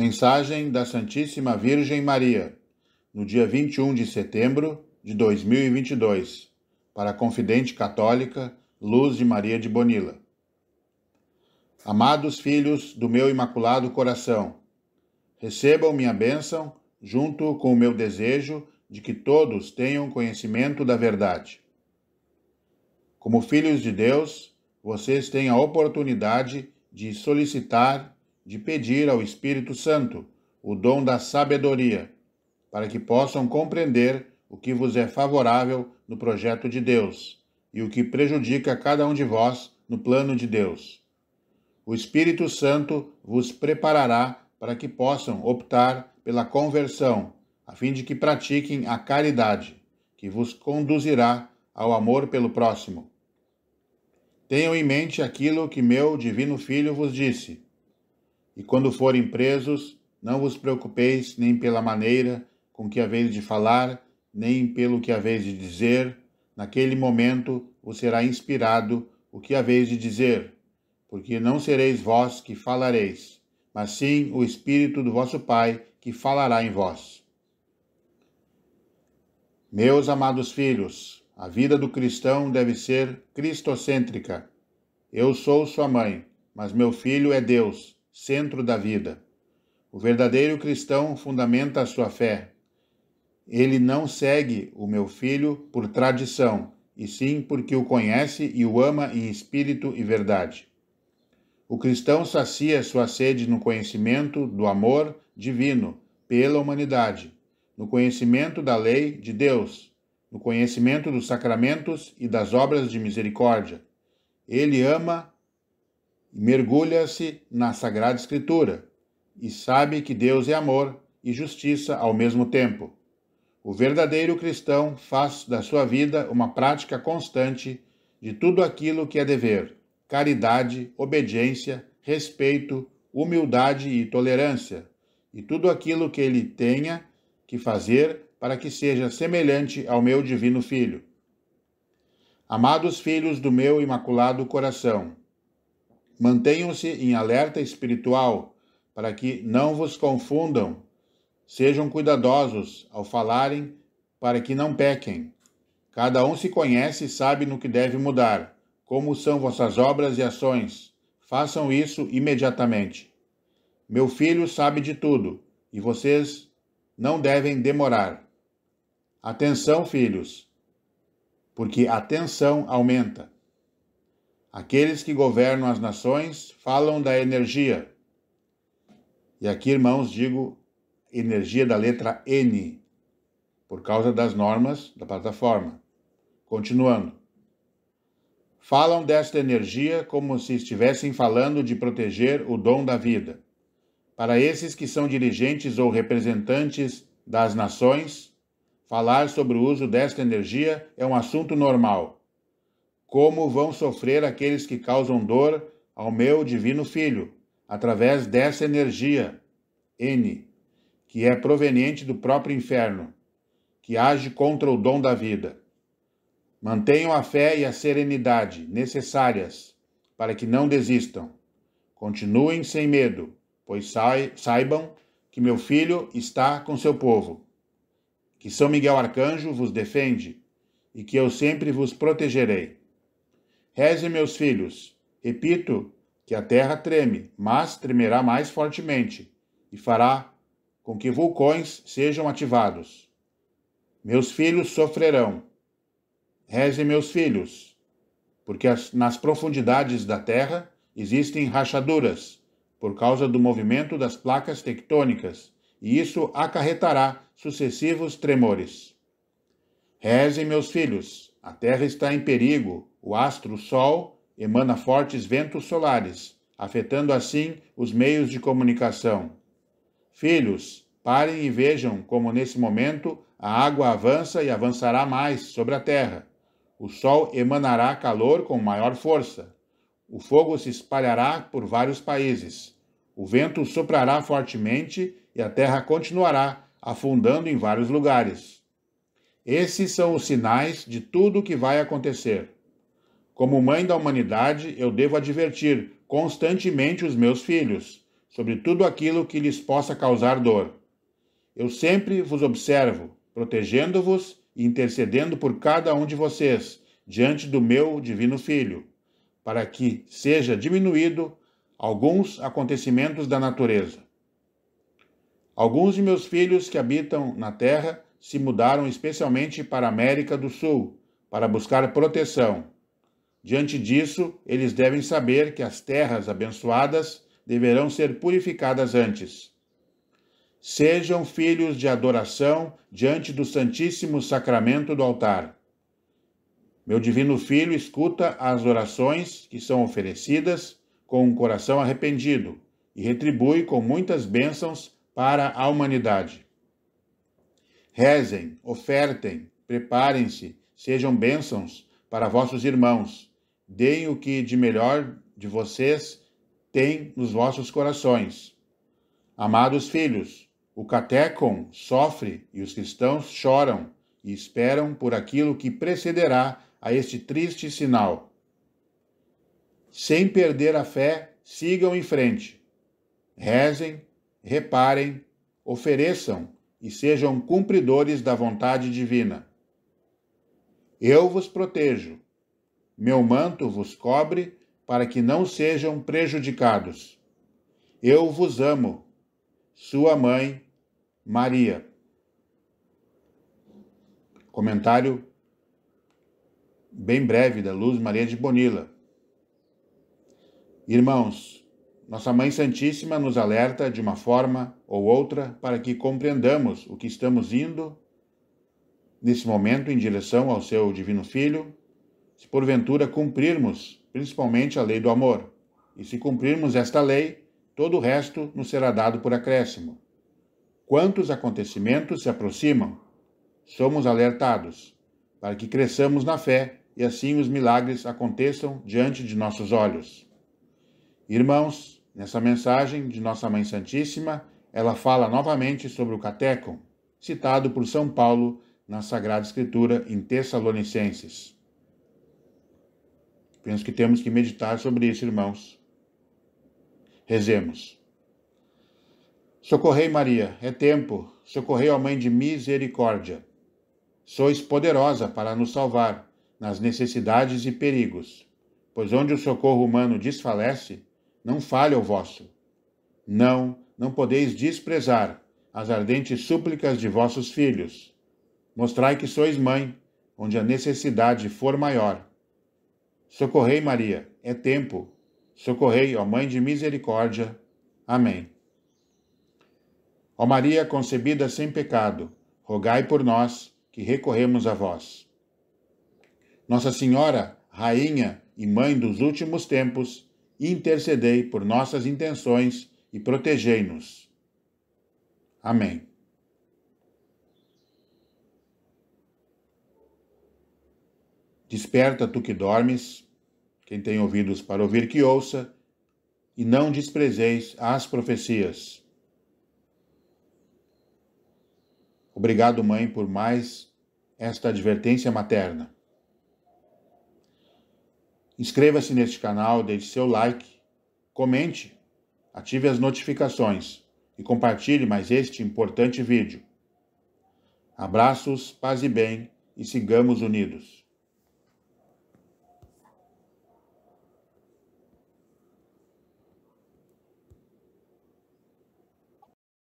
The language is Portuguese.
Mensagem da Santíssima Virgem Maria, no dia 21 de setembro de 2022, para a confidente católica Luz de Maria de Bonila. Amados filhos do meu imaculado coração, recebam minha bênção junto com o meu desejo de que todos tenham conhecimento da verdade. Como filhos de Deus, vocês têm a oportunidade de solicitar de pedir ao Espírito Santo o dom da sabedoria, para que possam compreender o que vos é favorável no projeto de Deus e o que prejudica cada um de vós no plano de Deus. O Espírito Santo vos preparará para que possam optar pela conversão, a fim de que pratiquem a caridade, que vos conduzirá ao amor pelo próximo. Tenham em mente aquilo que meu Divino Filho vos disse e quando forem presos, não vos preocupeis nem pela maneira com que haveis de falar, nem pelo que haveis de dizer. Naquele momento vos será inspirado o que haveis de dizer, porque não sereis vós que falareis, mas sim o Espírito do vosso Pai que falará em vós. Meus amados filhos, a vida do cristão deve ser cristocêntrica. Eu sou sua mãe, mas meu filho é Deus centro da vida. O verdadeiro cristão fundamenta a sua fé. Ele não segue o meu filho por tradição, e sim porque o conhece e o ama em espírito e verdade. O cristão sacia sua sede no conhecimento do amor divino pela humanidade, no conhecimento da lei de Deus, no conhecimento dos sacramentos e das obras de misericórdia. Ele ama mergulha-se na Sagrada Escritura e sabe que Deus é amor e justiça ao mesmo tempo. O verdadeiro cristão faz da sua vida uma prática constante de tudo aquilo que é dever: caridade, obediência, respeito, humildade e tolerância, e tudo aquilo que ele tenha que fazer para que seja semelhante ao meu divino Filho. Amados filhos do meu imaculado coração, Mantenham-se em alerta espiritual, para que não vos confundam. Sejam cuidadosos ao falarem, para que não pequem. Cada um se conhece e sabe no que deve mudar, como são vossas obras e ações. Façam isso imediatamente. Meu filho sabe de tudo, e vocês não devem demorar. Atenção, filhos, porque a tensão aumenta. Aqueles que governam as nações falam da energia. E aqui, irmãos, digo energia da letra N, por causa das normas da plataforma. Continuando. Falam desta energia como se estivessem falando de proteger o dom da vida. Para esses que são dirigentes ou representantes das nações, falar sobre o uso desta energia é um assunto normal como vão sofrer aqueles que causam dor ao meu divino Filho, através dessa energia, N, que é proveniente do próprio inferno, que age contra o dom da vida. Mantenham a fé e a serenidade necessárias para que não desistam. Continuem sem medo, pois saibam que meu filho está com seu povo. Que São Miguel Arcanjo vos defende e que eu sempre vos protegerei. Reze, meus filhos. Repito que a terra treme, mas tremerá mais fortemente e fará com que vulcões sejam ativados. Meus filhos sofrerão. Reze, meus filhos, porque as, nas profundidades da terra existem rachaduras por causa do movimento das placas tectônicas, e isso acarretará sucessivos tremores. Reze meus filhos, a Terra está em perigo. O astro Sol emana fortes ventos solares, afetando assim os meios de comunicação. Filhos, parem e vejam como nesse momento a água avança e avançará mais sobre a Terra. O Sol emanará calor com maior força. O fogo se espalhará por vários países. O vento soprará fortemente e a Terra continuará afundando em vários lugares. Esses são os sinais de tudo o que vai acontecer. Como mãe da humanidade, eu devo advertir constantemente os meus filhos sobre tudo aquilo que lhes possa causar dor. Eu sempre vos observo, protegendo-vos e intercedendo por cada um de vocês diante do meu divino Filho, para que seja diminuído alguns acontecimentos da natureza. Alguns de meus filhos que habitam na terra se mudaram especialmente para a América do Sul para buscar proteção. Diante disso, eles devem saber que as terras abençoadas deverão ser purificadas antes. Sejam filhos de adoração diante do Santíssimo Sacramento do altar. Meu Divino Filho escuta as orações que são oferecidas com um coração arrependido e retribui com muitas bênçãos para a humanidade. Rezem, ofertem, preparem-se, sejam bênçãos para vossos irmãos. Deem o que de melhor de vocês tem nos vossos corações. Amados filhos, o catecon sofre e os cristãos choram e esperam por aquilo que precederá a este triste sinal. Sem perder a fé, sigam em frente. Rezem, reparem, ofereçam e sejam cumpridores da vontade divina. Eu vos protejo, meu manto vos cobre, para que não sejam prejudicados. Eu vos amo, sua mãe, Maria. Comentário bem breve da Luz Maria de Bonilla. Irmãos, nossa Mãe Santíssima nos alerta de uma forma ou outra para que compreendamos o que estamos indo nesse momento em direção ao seu Divino Filho, se porventura cumprirmos principalmente a lei do amor. E se cumprirmos esta lei, todo o resto nos será dado por acréscimo. Quantos acontecimentos se aproximam? Somos alertados para que cresçamos na fé e assim os milagres aconteçam diante de nossos olhos. Irmãos, Nessa mensagem de Nossa Mãe Santíssima, ela fala novamente sobre o catecon, citado por São Paulo na Sagrada Escritura em Tessalonicenses. Penso que temos que meditar sobre isso, irmãos. Rezemos. Socorrei Maria, é tempo, socorrei a Mãe de Misericórdia. Sois poderosa para nos salvar nas necessidades e perigos, pois onde o socorro humano desfalece, não falha o vosso. Não, não podeis desprezar as ardentes súplicas de vossos filhos. Mostrai que sois mãe, onde a necessidade for maior. Socorrei, Maria, é tempo. Socorrei, ó Mãe de Misericórdia. Amém. Ó Maria concebida sem pecado, rogai por nós que recorremos a vós. Nossa Senhora, Rainha e Mãe dos últimos tempos, e intercedei por nossas intenções e protegei-nos. Amém. Desperta tu que dormes, quem tem ouvidos para ouvir que ouça, e não desprezeis as profecias. Obrigado, mãe, por mais esta advertência materna. Inscreva-se neste canal, deixe seu like, comente, ative as notificações e compartilhe mais este importante vídeo. Abraços, paz e bem e sigamos unidos.